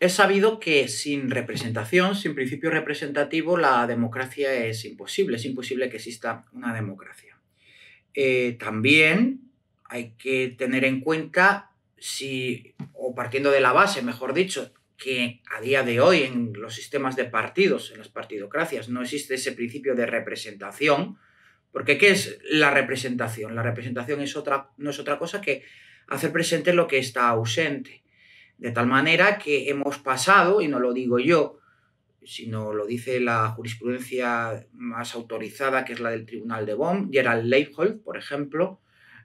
Es sabido que sin representación, sin principio representativo, la democracia es imposible, es imposible que exista una democracia. Eh, también hay que tener en cuenta si, o partiendo de la base, mejor dicho, que a día de hoy en los sistemas de partidos, en las partidocracias, no existe ese principio de representación, porque ¿qué es la representación? La representación es otra, no es otra cosa que hacer presente lo que está ausente. De tal manera que hemos pasado, y no lo digo yo, sino lo dice la jurisprudencia más autorizada, que es la del Tribunal de Bonn, Gerald Leibhold, por ejemplo,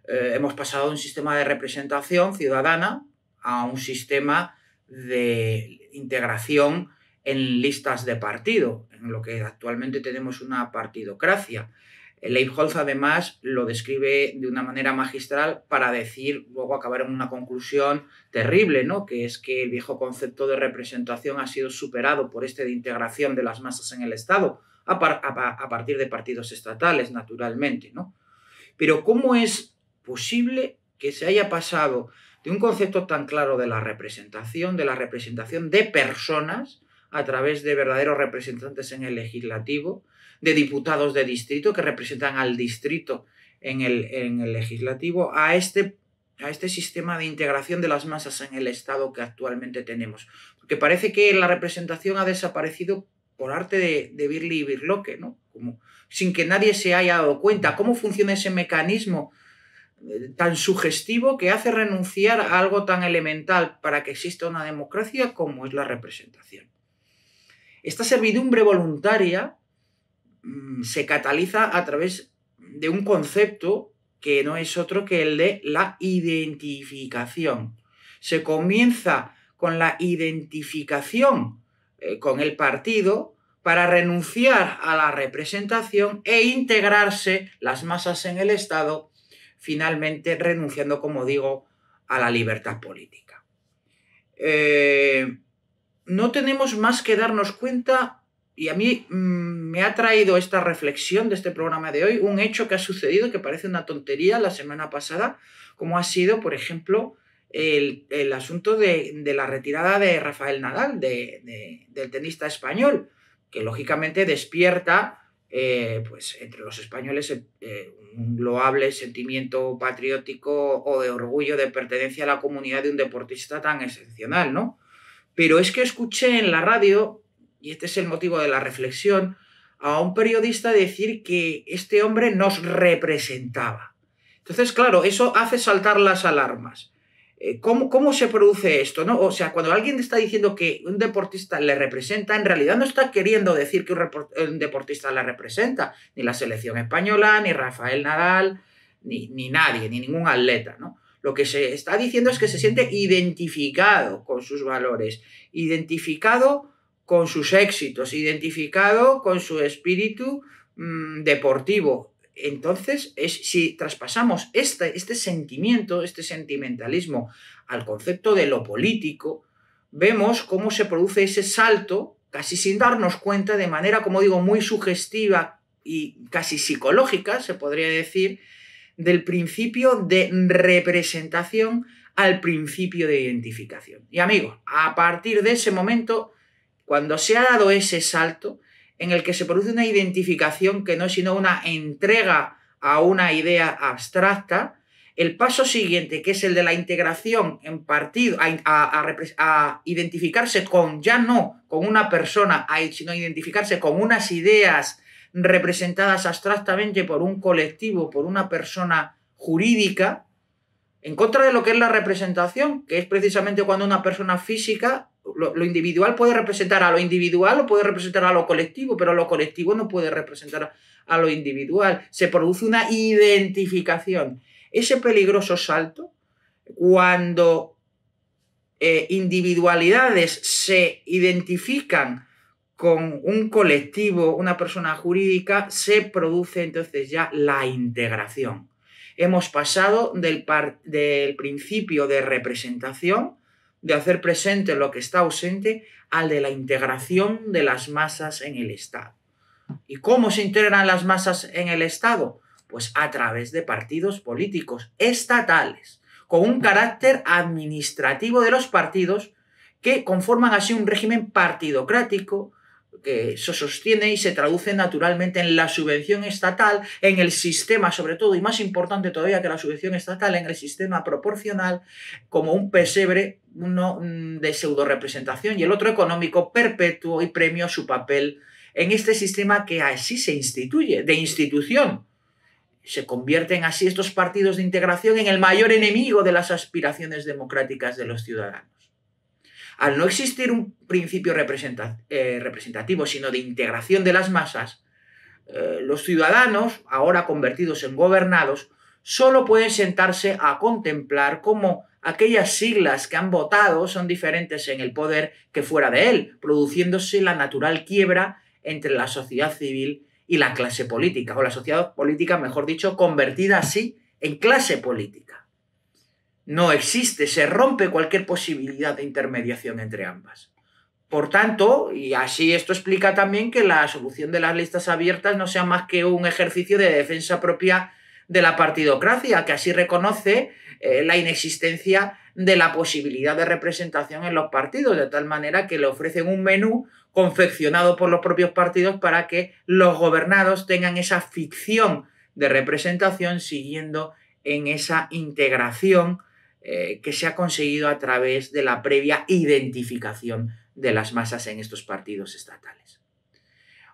eh, hemos pasado de un sistema de representación ciudadana a un sistema de integración en listas de partido, en lo que actualmente tenemos una partidocracia. Leibholz además lo describe de una manera magistral para decir, luego acabar en una conclusión terrible, ¿no? que es que el viejo concepto de representación ha sido superado por este de integración de las masas en el Estado, a, a partir de partidos estatales, naturalmente. ¿no? Pero ¿cómo es posible que se haya pasado de un concepto tan claro de la representación, de la representación de personas, a través de verdaderos representantes en el legislativo, de diputados de distrito que representan al distrito en el, en el legislativo, a este, a este sistema de integración de las masas en el Estado que actualmente tenemos. Porque parece que la representación ha desaparecido por arte de, de Birli y Birloque, ¿no? Como, sin que nadie se haya dado cuenta. ¿Cómo funciona ese mecanismo? Eh, tan sugestivo que hace renunciar a algo tan elemental para que exista una democracia como es la representación. Esta servidumbre voluntaria mm, se cataliza a través de un concepto que no es otro que el de la identificación. Se comienza con la identificación eh, con el partido para renunciar a la representación e integrarse las masas en el Estado, finalmente renunciando, como digo, a la libertad política. Eh, no tenemos más que darnos cuenta, y a mí mm, me ha traído esta reflexión de este programa de hoy, un hecho que ha sucedido que parece una tontería la semana pasada, como ha sido, por ejemplo, el, asunto de, la retirada de Rafael Nadal, del tenista español, que lógicamente despierta eh, pues, entre los españoles eh, un loable sentimiento patriótico o de orgullo de pertenencia a la comunidad de un deportista tan excepcional, ¿no? Pero es que escuché en la radio, y este es el motivo de la reflexión, a un periodista decir que este hombre nos representaba. Entonces, claro, eso hace saltar las alarmas. Eh, ¿Cómo, se produce esto? ¿no? O sea, cuando alguien está diciendo que un deportista le representa, en realidad no está queriendo decir que un, deportista le representa, ni la selección española, ni Rafael Nadal, ni, ni nadie, ni ningún atleta. ¿no? Lo que se está diciendo es que se siente identificado con sus valores, identificado con sus éxitos, identificado con su espíritu mm, deportivo. Entonces, si traspasamos este, este sentimiento, este sentimentalismo al concepto de lo político, vemos cómo se produce ese salto, casi sin darnos cuenta, de manera, como digo, muy sugestiva y casi psicológica, se podría decir, del principio de representación al principio de identificación. Y amigos, a partir de ese momento, cuando se ha dado ese salto en el que se produce una identificación que no es sino una entrega a una idea abstracta, el paso siguiente, que es el de la integración en partido, a, a identificarse con, ya no con una persona, sino identificarse con unas ideas representadas abstractamente por un colectivo, por una persona jurídica, en contra de lo que es la representación, que es precisamente cuando una persona física, lo, individual puede representar a lo individual o puede representar a lo colectivo, pero lo colectivo no puede representar a lo individual. Se produce una identificación. Ese peligroso salto, cuando eh, individualidades se identifican con un colectivo, una persona jurídica, se produce entonces ya la integración. Hemos pasado del, del principio de representación, de hacer presente lo que está ausente, al de la integración de las masas en el Estado. ¿Y cómo se integran las masas en el Estado? Pues a través de partidos políticos estatales, con un carácter administrativo de los partidos que conforman así un régimen partidocrático, que se sostiene y se traduce naturalmente en la subvención estatal, en el sistema sobre todo, y más importante todavía que la subvención estatal, en el sistema proporcional, como un pesebre, uno mm, de pseudo representación y el otro económico perpetuo y premio a su papel en este sistema que así se instituye, de institución. Se convierten así estos partidos de integración en el mayor enemigo de las aspiraciones democráticas de los ciudadanos. Al no existir un principio eh, representativo, sino de integración de las masas, eh, los ciudadanos, ahora convertidos en gobernados, solo pueden sentarse a contemplar cómo aquellas siglas que han votado son diferentes en el poder que fuera de él, produciéndose la natural quiebra entre la sociedad civil y la clase política, o la sociedad política, mejor dicho, convertida así en clase política no existe, se rompe cualquier posibilidad de intermediación entre ambas. Por tanto, y así esto explica también que la solución de las listas abiertas no sea más que un ejercicio de defensa propia de la partidocracia, que así reconoce eh, la inexistencia de la posibilidad de representación en los partidos, de tal manera que le ofrecen un menú confeccionado por los propios partidos para que los gobernados tengan esa ficción de representación siguiendo en esa integración eh, que se ha conseguido a través de la previa identificación de las masas en estos partidos estatales.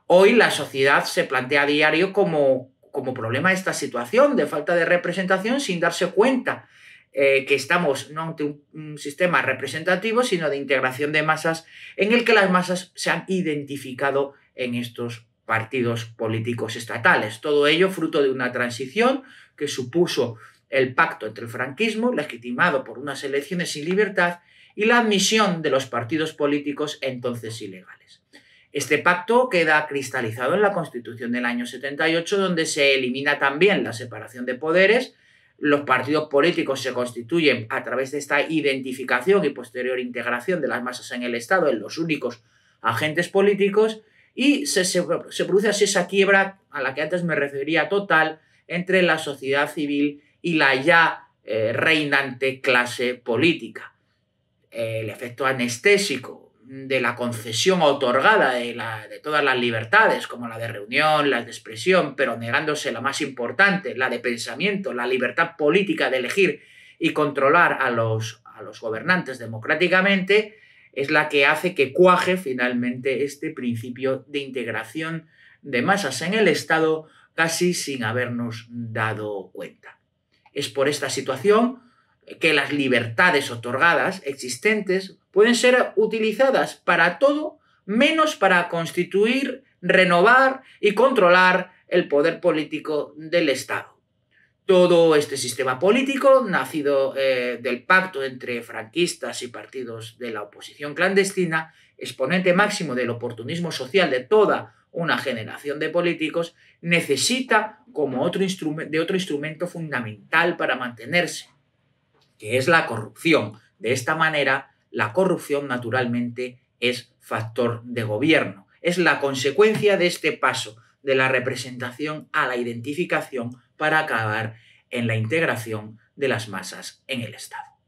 Hoy la sociedad se plantea a diario como, como problema esta situación de falta de representación sin darse cuenta eh, que estamos no ante un, sistema representativo, sino de integración de masas en el que las masas se han identificado en estos partidos políticos estatales. Todo ello fruto de una transición que supuso el pacto entre el franquismo, legitimado por unas elecciones sin libertad, y la admisión de los partidos políticos entonces ilegales. Este pacto queda cristalizado en la Constitución del año 78, donde se elimina también la separación de poderes, los partidos políticos se constituyen a través de esta identificación y posterior integración de las masas en el Estado en los únicos agentes políticos, y se, produce así esa quiebra a la que antes me refería total entre la sociedad civil y la ya eh, reinante clase política. El efecto anestésico de la concesión otorgada de, todas las libertades, como la de reunión, la de expresión, pero negándose la más importante, la de pensamiento, la libertad política de elegir y controlar a los gobernantes democráticamente, es la que hace que cuaje finalmente este principio de integración de masas en el Estado casi sin habernos dado cuenta. Es por esta situación que las libertades otorgadas existentes pueden ser utilizadas para todo menos para constituir, renovar y controlar el poder político del Estado. Todo este sistema político, nacido eh, del pacto entre franquistas y partidos de la oposición clandestina, exponente máximo del oportunismo social de toda una generación de políticos, necesita como otro de otro instrumento fundamental para mantenerse, que es la corrupción. De esta manera, la corrupción naturalmente es factor de gobierno. Es la consecuencia de este paso de la representación a la identificación para acabar en la integración de las masas en el Estado.